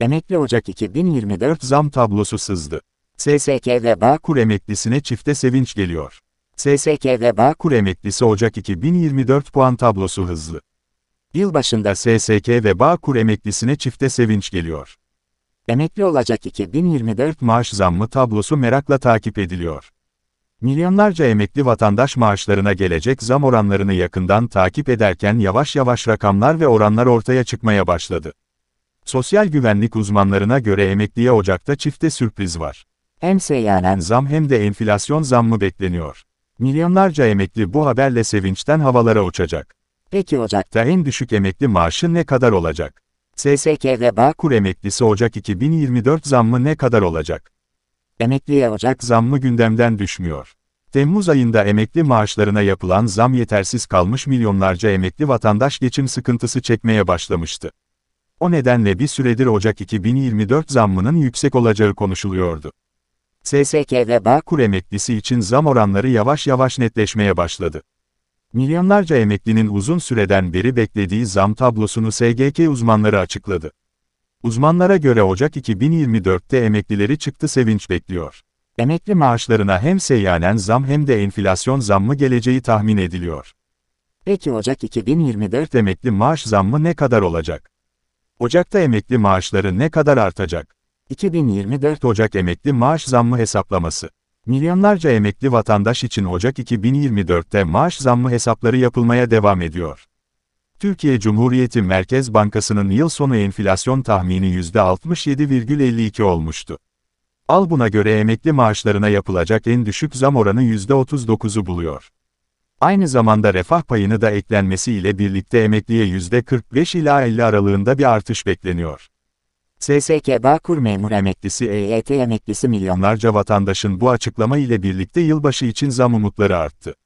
Emekli Ocak 2024 zam tablosu sızdı. SSK ve Bağkur emeklisine çifte sevinç geliyor. SSK ve Bağkur emeklisi Ocak 2024 puan tablosu hızlı. Yılbaşında SSK ve Bağkur emeklisine çifte sevinç geliyor. Emekli olacak 2024 maaş zammı tablosu merakla takip ediliyor. Milyonlarca emekli vatandaş maaşlarına gelecek zam oranlarını yakından takip ederken yavaş yavaş rakamlar ve oranlar ortaya çıkmaya başladı. Sosyal güvenlik uzmanlarına göre emekliye Ocak'ta çifte sürpriz var. Hem seyyanen zam hem de enflasyon zammı bekleniyor. Milyonlarca emekli bu haberle sevinçten havalara uçacak. Peki Ocak'ta en düşük emekli maaşı ne kadar olacak? SSK ve Bağkur emeklisi Ocak 2024 zammı ne kadar olacak? Emekliye Ocak zammı gündemden düşmüyor. Temmuz ayında emekli maaşlarına yapılan zam yetersiz kalmış milyonlarca emekli vatandaş geçim sıkıntısı çekmeye başlamıştı. O nedenle bir süredir Ocak 2024 zammının yüksek olacağı konuşuluyordu. SSK ve Bağkur emeklisi için zam oranları yavaş yavaş netleşmeye başladı. Milyonlarca emeklinin uzun süreden beri beklediği zam tablosunu SGK uzmanları açıkladı. Uzmanlara göre Ocak 2024'te emeklileri çıktı sevinç bekliyor. Emekli maaşlarına hem seyyanen zam hem de enflasyon zammı geleceği tahmin ediliyor. Peki Ocak 2024 emekli maaş zammı ne kadar olacak? Ocak'ta emekli maaşları ne kadar artacak? 2024 Ocak emekli maaş zammı hesaplaması. Milyonlarca emekli vatandaş için Ocak 2024'te maaş zammı hesapları yapılmaya devam ediyor. Türkiye Cumhuriyeti Merkez Bankası'nın yıl sonu enflasyon tahmini %67,52 olmuştu. Al buna göre emekli maaşlarına yapılacak en düşük zam oranı %39'u buluyor. Aynı zamanda refah payını da eklenmesi ile birlikte emekliye %45 ila 50 aralığında bir artış bekleniyor. SSK Bağkur memur emeklisi EYT emeklisi milyonlarca vatandaşın bu açıklama ile birlikte yılbaşı için zam umutları arttı.